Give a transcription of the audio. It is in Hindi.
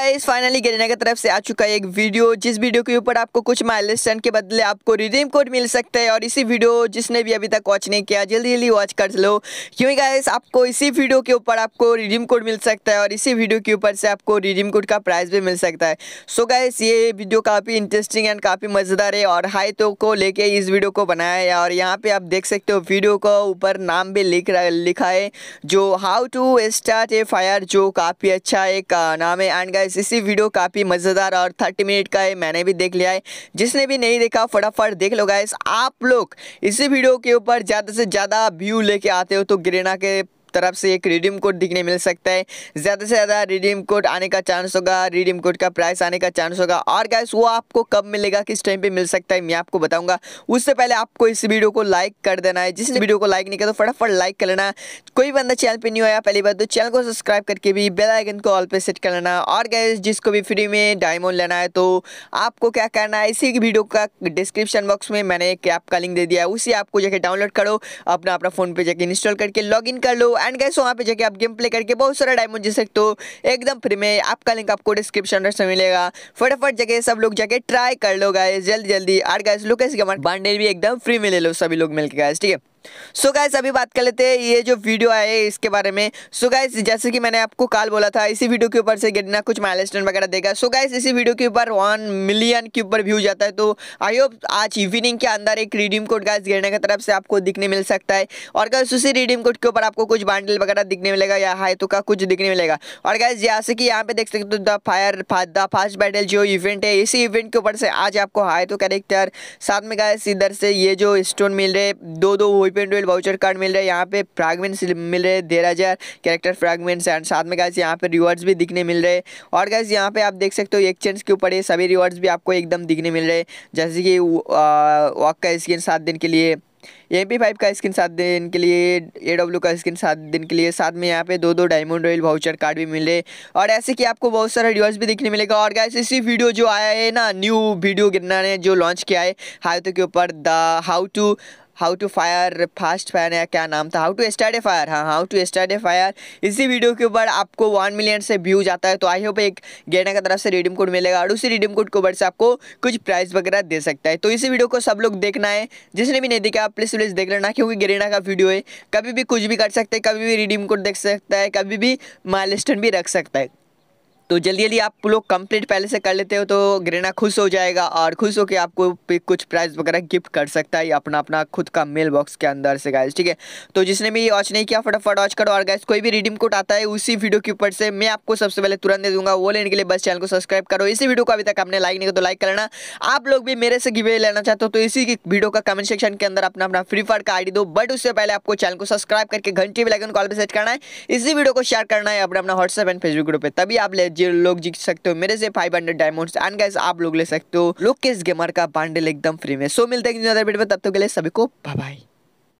गाइस फाइनली गरीना की तरफ से आ चुका है एक वीडियो जिस वीडियो के ऊपर आपको कुछ सेंड के बदले आपको रिडीम कोड मिल सकता है और इसी वीडियो जिसने भी अभी तक वॉच नहीं किया जल्दी जल्दी वॉच कर लो क्योंकि गाइस आपको इसी वीडियो के ऊपर आपको रिडीम कोड मिल सकता है और इसी वीडियो के ऊपर से आपको रिडीम कोड का प्राइस भी मिल सकता है सो so गाइस ये वीडियो काफ़ी इंटरेस्टिंग एंड काफ़ी मज़ेदार है और हाई तो को लेके इस वीडियो को बनाया है और यहाँ पर आप देख सकते हो वीडियो का ऊपर नाम भी लिख लिखा है जो how to start a fire जो काफ़ी अच्छा एक नाम है एंड गाइस गाइस इसी वीडियो काफ़ी मज़ेदार और थर्टी मिनट का है मैंने भी देख लिया है जिसने भी नहीं देखा फटाफट देख लो गाइस आप लोग इसी वीडियो के ऊपर ज़्यादा से ज़्यादा व्यू लेके आते हो तो ग्रेना के तरफ से एक रिडीम कोड दिखने मिल सकता है ज़्यादा से ज़्यादा रिडीम कोड आने का चांस होगा रिडीम कोड का प्राइस आने का चांस होगा और गैस वो आपको कब मिलेगा किस टाइम पे मिल सकता है मैं आपको बताऊंगा उससे पहले आपको इस वीडियो को लाइक कर देना है जिसने वीडियो को लाइक नहीं किया तो फटाफट लाइक कर लेना कोई बंदा चैनल पर नहीं आया पहली बार तो चैनल को सब्सक्राइब करके भी बेलाइकन को ऑल पर सेट कर लेना और गैस जिसको भी फ्री में डायमंड लेना है तो आपको क्या करना है इसी वीडियो का डिस्क्रिप्शन बॉक्स में मैंने एक ऐप का लिंक दे दिया है ऐप को जाके डाउनलोड करो अपना अपना फ़ोन पर जाके इंस्टॉल करके लॉग कर लो एंड गैस वहाँ पे जाके आप गेम प्ले करके बहुत सारा डायमंड जीत सकते हो एकदम फ्री में आपका लिंक आपको डिस्क्रिप्शन में मिलेगा फटाफट जाके सब लोग जाके ट्राई कर लो गाइस जल्दी जल्दी आठ गैस लोकेश के बांडे भी एकदम फ्री में ले लो सभी लोग मिलकर गाइस ठीक है सो so गाइस अभी बात कर लेते हैं ये जो वीडियो आए इसके बारे में सो so गाइस जैसे कि मैंने आपको कॉल बोला था इसी वीडियो के ऊपर से गिरना कुछ माइल वगैरह देगा सो so गाइज इसी वीडियो के ऊपर वन मिलियन के ऊपर व्यूज आता है तो आई होप आज इवनिंग के अंदर एक रिडीम कोड गाइस गिरने की तरफ से आपको दिखने मिल सकता है और गाइस उसी रिडीम कोड के ऊपर आपको कुछ बांडल वगैरह दिखने मिलेगा या हाइतो का कुछ दिखने मिलेगा और गाइज जैसे कि यहाँ पे देख सकते हो the fire the fast battle जो इवेंट है इसी इवेंट के ऊपर से आज आपको हाई तो कैरेक्टर साथ में गाय इधर से ये जो स्टोन मिल रहे दो दो full payment bill voucher card मिल रहा है यहाँ पे फ्रागमेंट्स मिल रहे हैं डेढ़ हज़ार कैरेक्टर फ्रागमेंट्स एंड साथ में गैस यहाँ पे रिवॉर्ड्स भी दिखने मिल रहे हैं और गैस यहाँ पे आप देख सकते हो एक्सचेंज के ऊपर ये सभी रिवॉर्ड्स भी आपको एकदम दिखने मिल रहे हैं जैसे कि वॉक का स्किन सात दिन के लिए एम पी फाइव का स्किन सात दिन के लिए ए डब्ल्यू का स्किन सात दिन के लिए साथ में यहाँ पे दो दो डायमंड रॉयल वाउचर कार्ड भी मिले और ऐसे कि आपको बहुत सारे रिवॉर्ड्स भी देखने मिलेगा और गैस इसी वीडियो जो आया है ना न्यू वीडियो गिरना ने जो लॉन्च किया है हाउतो के ऊपर the how to how to fire fast fire या क्या नाम था how to start a fire हाँ how to start a fire इसी वीडियो के ऊपर आपको वन मिलियन से व्यूज आता है तो आई होप एक गेना की तरफ से रिडीम कोड मिलेगा और उसी रिडीम कोड के ऊपर से आपको कुछ प्राइस वगैरह दे सकता है तो इसी वीडियो को सब लोग देखना है जिसने भी नहीं देखा प्लीज़ प्लीज़ देख लेना क्योंकि गेरेना का वीडियो है कभी भी कुछ भी कर सकते हैं कभी भी रिडीम कोड देख सकता है कभी भी माइल भी रख सकता है तो जल्दी जल्दी आप लोग कंप्लीट पहले से कर लेते हो तो ग्रेना खुश हो जाएगा और खुश होकर आपको कुछ प्राइज़ वगैरह गिफ्ट कर सकता है अपना अपना खुद का मेल बॉक्स के अंदर से गाइज ठीक है तो जिसने भी वॉच नहीं किया फटाफट वॉच करो और गाइज कोई भी रिडीम कोड आता है उसी वीडियो के ऊपर से मैं आपको सबसे पहले तुरंत दे दूंगा वो लेने के लिए बस चैनल को सब्सक्राइब करो इसी वीडियो को अभी तक आपने लाइक नहीं किया तो लाइक करना आप लोग भी मेरे से गिवे लेना चाहते हो तो इसी वीडियो का कमेंट सेक्शन के अंदर अपना अपना फ्री फायर का आई दो बट उससे पहले आपको चैनल को सब्सक्राइब करके घंटे भी लगे कॉल पर सेट करना है इसी वीडियो को शेयर करना है अपना अपना व्हाट्सएप एंड फेसबुक ग्रुप पर तभी आप ले जीरो लोग जीत सकते हो मेरे से फाइव हंड्रेड डायमंड गैस आप लोग ले सकते हो लोकेश गेमर का बांडल एकदम फ्री में सो मिलते हैं तब तक तो के लिए सभी को बाय